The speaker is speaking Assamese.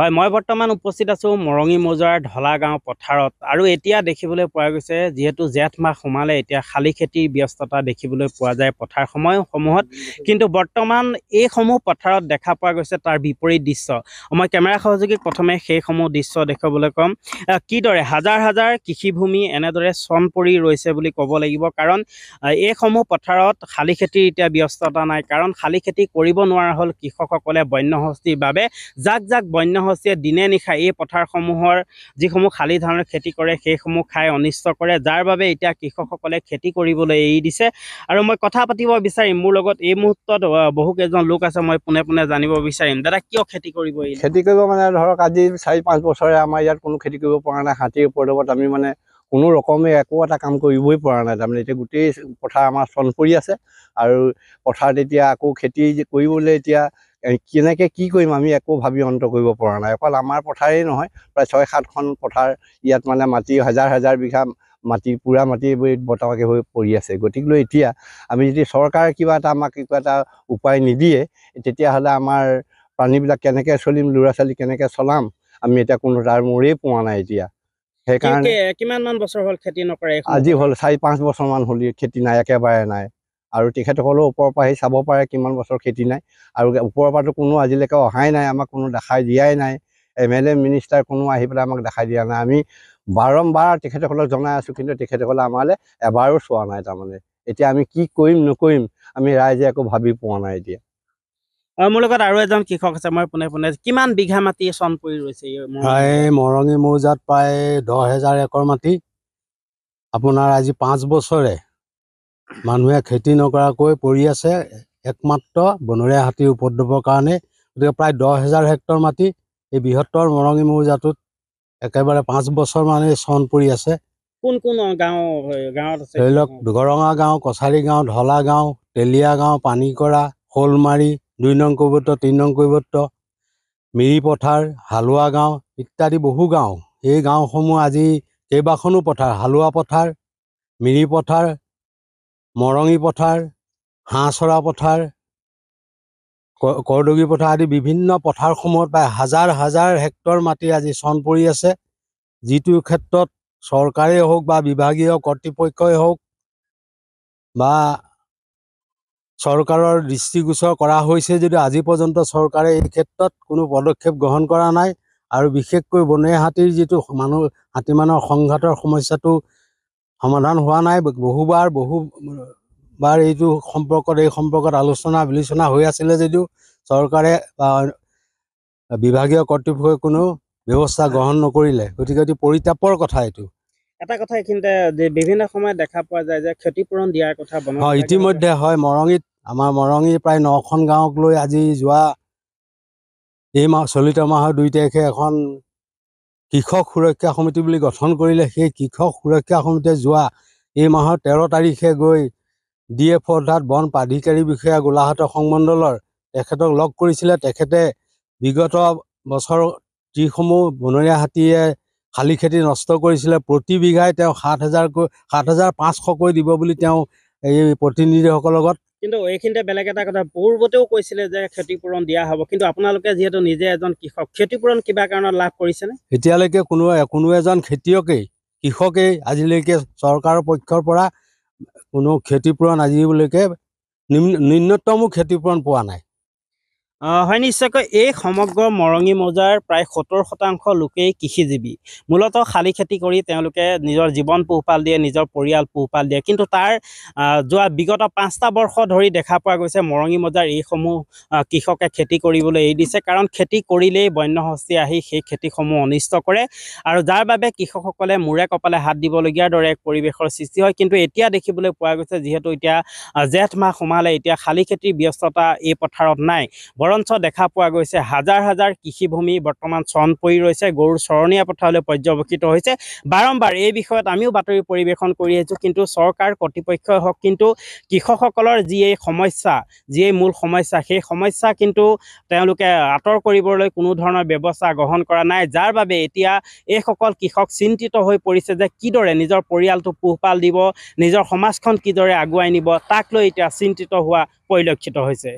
হয় মই বৰ্তমান উপস্থিত আছোঁ মৰঙি মৰঙী মৌজাৰ গাঁও পথাৰত আৰু এতিয়া দেখিবলৈ পোৱা গৈছে যিহেতু জেঠ মাহ সোমালে এতিয়া শালি খেতিৰ ব্যস্ততা দেখিবলৈ পোৱা যায় পথাৰ সময়সমূহত কিন্তু বৰ্তমান এইসমূহ পথাৰত দেখা পোৱা গৈছে তাৰ বিপৰীত দৃশ্য মই কেমেৰা সহযোগীক প্ৰথমে সেইসমূহ দৃশ্য দেখুৱাবলৈ ক'ম কিদৰে হাজাৰ হাজাৰ কৃষিভূমি এনেদৰে চন পৰি ৰৈছে বুলি ক'ব লাগিব কাৰণ এইসমূহ পথাৰত শালি খেতিৰ এতিয়া ব্যস্ততা নাই কাৰণ শালি খেতি কৰিব নোৱাৰা হ'ল কৃষকসকলে বন্য বন্যহস্তিৰ বাবে যাক যাক বন্য হৈছে দিনে নিশা এই পথাৰসমূহৰ যিসমূহ শালি ধানৰ খেতি কৰে সেইসমূহ খাই অনিষ্ট কৰে যাৰ বাবে এতিয়া কৃষকসকলে খেতি কৰিবলৈ এৰি দিছে আৰু মই কথা পাতিব বিচাৰিম মোৰ লগত এই মুহূৰ্তত বহুকেইজন লোক আছে মই পোনে পোনে জানিব বিচাৰিম দাদা কিয় খেতি কৰিব খেতি কৰিব মানে ধৰক আজি চাৰি পাঁচ বছৰে আমাৰ ইয়াত কোনো খেতি কৰিব পৰা নাই হাতীৰ উপদ্ৰৱত আমি মানে কোনো ৰকমে একো এটা কাম কৰিবই পৰা নাই তাৰমানে এতিয়া গোটেই পথাৰ আমাৰ চন পৰি আছে আৰু পথাৰত এতিয়া আকৌ খেতি কৰিবলৈ এতিয়া কেনেকৈ কি কৰিম আমি একো ভাবি অন্ত কৰিব পৰা নাই অকল আমাৰ পথাৰেই নহয় প্ৰায় ছয় সাতখন পথাৰ ইয়াত মানে মাটি হাজাৰ হাজাৰ বিঘা মাটি পুৰা মাটি বতাহকে হৈ পৰি আছে গতিকেলৈ এতিয়া আমি যদি চৰকাৰে কিবা এটা আমাক কিবা এটা উপায় নিদিয়ে তেতিয়াহ'লে আমাৰ প্ৰাণীবিলাক কেনেকৈ চলিম ল'ৰা ছোৱালী কেনেকৈ চলাম আমি এতিয়া কোনো তাৰ মূৰেই পোৱা নাই এতিয়া সেইকাৰণে কিমানমান বছৰ হ'ল খেতি নকৰে আজি হ'ল চাৰি পাঁচ বছৰমান হল খেতি নাই একেবাৰে নাই আৰু তেখেতসকলেও ওপৰৰ পৰা আহি চাব পাৰে কিমান বছৰ খেতি নাই আৰু ওপৰৰ পৰাতো কোনো আজিলৈকে অহাই নাই আমাক কোনো দেখাই দিয়াই নাই এম এল এ মিনিষ্টাৰ কোনো আহি পেলাই আমাক দেখাই দিয়া নাই আমি বাৰম্বাৰ তেখেতসকলক জনাই আছোঁ কিন্তু তেখেতসকলে আমালৈ এবাৰো চোৱা নাই তাৰমানে এতিয়া আমি কি কৰিম নকৰিম আমি ৰাইজে একো ভাবি পোৱা নাই এতিয়া মোৰ লগত আৰু এজন কৃষক আছে মই পোনে পোনে কিমান বিঘা মাটি চন পৰি ৰৈছে মৰঙি মৌজাত প্ৰায় দহ হেজাৰ একৰ মাটি আপোনাৰ আজি পাঁচ বছৰে মানুহে খেতি নকৰাকৈ পৰি আছে একমাত্ৰ বনৰীয়া হাতীৰ উপদ্ৰৱৰ কাৰণে গতিকে প্ৰায় দহ হেজাৰ হেক্টৰ মাটি এই বৃহত্তৰ মৰঙি মৌজাটোত একেবাৰে পাঁচ বছৰ মানে চন পৰি আছে কোন কোন গাঁও গাঁৱত আছে ধৰি লওক দুগৰঙা গাঁও কছাৰী গাঁও ঢলা গাঁও তেলিয়া গাঁও পানীকৰা শ'লমাৰী দুই নং কৈবত্ৰ তিনি নং কৈবত্ৰ মিৰিপথাৰ হালোৱা গাঁও ইত্যাদি বহু গাঁও এই গাঁওসমূহ আজি কেইবাখনো পথাৰ হালোৱা পথাৰ মিৰিপথাৰ মৰঙি পথাৰ হাঁহচৰা পথাৰ কৰদগী পথাৰ আদি বিভিন্ন পথাৰসমূহত প্ৰায় হাজাৰ হাজাৰ হেক্টৰ মাটি আজি চন পৰি আছে যিটো ক্ষেত্ৰত চৰকাৰেই হওক বা বিভাগীয় কৰ্তৃপক্ষই হওক বা চৰকাৰৰ দৃষ্টিগোচৰ কৰা হৈছে যদিও আজি পৰ্যন্ত চৰকাৰে এই ক্ষেত্ৰত কোনো পদক্ষেপ গ্ৰহণ কৰা নাই আৰু বিশেষকৈ বনে হাতীৰ যিটো মানুহ হাতী মানুহৰ সংঘাতৰ সমস্যাটো সমাধান হোৱা নাই বহুবাৰ বহু বাৰ এইটো সম্পৰ্কত এই সম্পৰ্কত আলোচনা বিলোচনা হৈ আছিলে যদিও চৰকাৰে বা বিভাগীয় কৰ্তৃপক্ষই কোনো ব্যৱস্থা গ্ৰহণ নকৰিলে গতিকে এইটো পৰিতাপৰ কথা এইটো এটা কথা এইখিনিতে বিভিন্ন সময়ত দেখা পোৱা যায় যে ক্ষতিপূৰণ দিয়াৰ কথা অঁ ইতিমধ্যে হয় মৰঙিত আমাৰ মৰঙিৰ প্ৰায় নখন গাঁৱক লৈ আজি যোৱা এই মাহ চলিত মাহৰ দুই তাৰিখে এখন কৃষক সুৰক্ষা সমিতি বুলি গঠন কৰিলে সেই কৃষক সুৰক্ষা সমিতিয়ে যোৱা এই মাহৰ তেৰ তাৰিখে গৈ ডি এফ অৰ্থাৎ বন প্ৰাধিকাৰী বিষয়া গোলাঘাটৰ সংমণ্ডলৰ তেখেতক লগ কৰিছিলে তেখেতে বিগত বছৰ যিসমূহ বনৰীয়া হাতীয়ে শালি খেতি নষ্ট কৰিছিলে প্ৰতি বিঘাই তেওঁ সাত হাজাৰকৈ সাত হাজাৰ পাঁচশকৈ দিব বুলি তেওঁ এই প্ৰতিনিধিসকলৰ লগত কিন্তু এইখিনিতে বেলেগ এটা কথা পূৰ্বতেও কৈছিলে যে ক্ষতিপূৰণ দিয়া হ'ব কিন্তু আপোনালোকে যিহেতু নিজে এজন কৃষক ক্ষতিপূৰণ কিবা কাৰণত লাভ কৰিছেনে এতিয়ালৈকে কোনো কোনো এজন খেতিয়কেই কৃষকেই আজিলৈকে চৰকাৰৰ পক্ষৰ পৰা কোনো ক্ষতিপূৰণ আজিলৈকে নিম্নতমো ক্ষতিপূৰণ পোৱা নাই হয় নিশ্চয়কৈ এই সমগ্ৰ মৰঙী মজাৰ প্ৰায় সত্তৰ শতাংশ লোকেই কৃষিজীৱী মূলত শালি খেতি কৰি তেওঁলোকে নিজৰ জীৱন পোহপাল দিয়ে নিজৰ পৰিয়াল পোহপাল দিয়ে কিন্তু তাৰ যোৱা বিগত পাঁচটা বৰ্ষ ধৰি দেখা পোৱা গৈছে মৰঙী মজাৰ এইসমূহ কৃষকে খেতি কৰিবলৈ এৰি দিছে কাৰণ খেতি কৰিলেই বন্য বন্যহস্তি আহি সেই খেতিসমূহ অনিষ্ট কৰে আৰু যাৰ বাবে কৃষকসকলে মূৰে কপালে হাত দিবলগীয়াৰ দৰে এক পৰিৱেশৰ সৃষ্টি হয় কিন্তু এতিয়া দেখিবলৈ পোৱা গৈছে যিহেতু এতিয়া জেঠ মাহ সোমালে এতিয়া শালি খেতিৰ ব্যস্ততা এই পথাৰত নাই বৰঞ্চ দেখা পোৱা গৈছে হাজাৰ হাজাৰ কৃষিভূমি বৰ্তমান চন পৰি ৰৈছে গৰুৰ চৰণীয়া পথাৰলৈ পৰ্যবেক্ষিত হৈছে বাৰম্বাৰ এই বিষয়ত আমিও বাতৰি পৰিৱেশন কৰি আহিছোঁ কিন্তু চৰকাৰ কৰ্তৃপক্ষই হওক কিন্তু কৃষকসকলৰ যি এই সমস্যা যি এই মূল সমস্যা সেই সমস্যা কিন্তু তেওঁলোকে আঁতৰ কৰিবলৈ কোনো ধৰণৰ ব্যৱস্থা গ্ৰহণ কৰা নাই যাৰ বাবে এতিয়া এইসকল কৃষক চিন্তিত হৈ পৰিছে যে কিদৰে নিজৰ পৰিয়ালটো পোহপাল দিব নিজৰ সমাজখন কিদৰে আগুৱাই নিব তাক লৈ এতিয়া চিন্তিত হোৱা পৰিলক্ষিত হৈছে